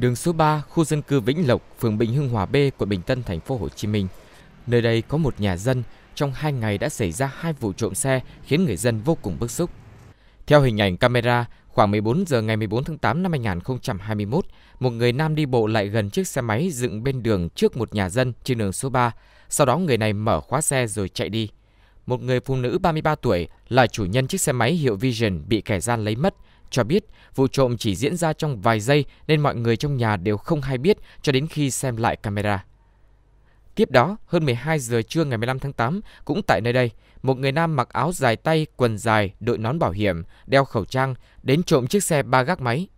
đường số 3, khu dân cư Vĩnh Lộc, phường Bình Hưng Hòa B, quận Bình Tân, thành phố Hồ Chí Minh. Nơi đây có một nhà dân, trong hai ngày đã xảy ra hai vụ trộm xe khiến người dân vô cùng bức xúc. Theo hình ảnh camera, khoảng 14 giờ ngày 14 tháng 8 năm 2021, một người nam đi bộ lại gần chiếc xe máy dựng bên đường trước một nhà dân trên đường số 3, sau đó người này mở khóa xe rồi chạy đi. Một người phụ nữ 33 tuổi là chủ nhân chiếc xe máy hiệu Vision bị kẻ gian lấy mất, cho biết vụ trộm chỉ diễn ra trong vài giây nên mọi người trong nhà đều không hay biết cho đến khi xem lại camera. Tiếp đó, hơn 12 giờ trưa ngày 15 tháng 8, cũng tại nơi đây, một người nam mặc áo dài tay, quần dài, đội nón bảo hiểm, đeo khẩu trang, đến trộm chiếc xe ba gác máy.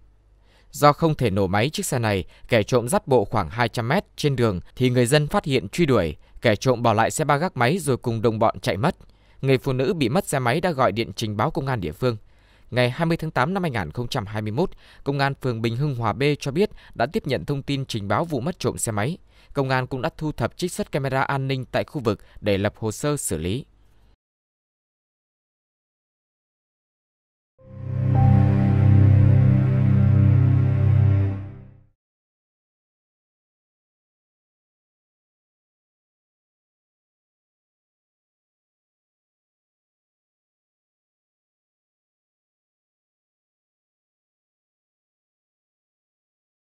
Do không thể nổ máy chiếc xe này, kẻ trộm dắt bộ khoảng 200 mét trên đường thì người dân phát hiện truy đuổi, kẻ trộm bỏ lại xe ba gác máy rồi cùng đồng bọn chạy mất. Người phụ nữ bị mất xe máy đã gọi điện trình báo công an địa phương. Ngày 20 tháng 8 năm 2021, Công an phường Bình Hưng Hòa B cho biết đã tiếp nhận thông tin trình báo vụ mất trộm xe máy. Công an cũng đã thu thập trích xuất camera an ninh tại khu vực để lập hồ sơ xử lý.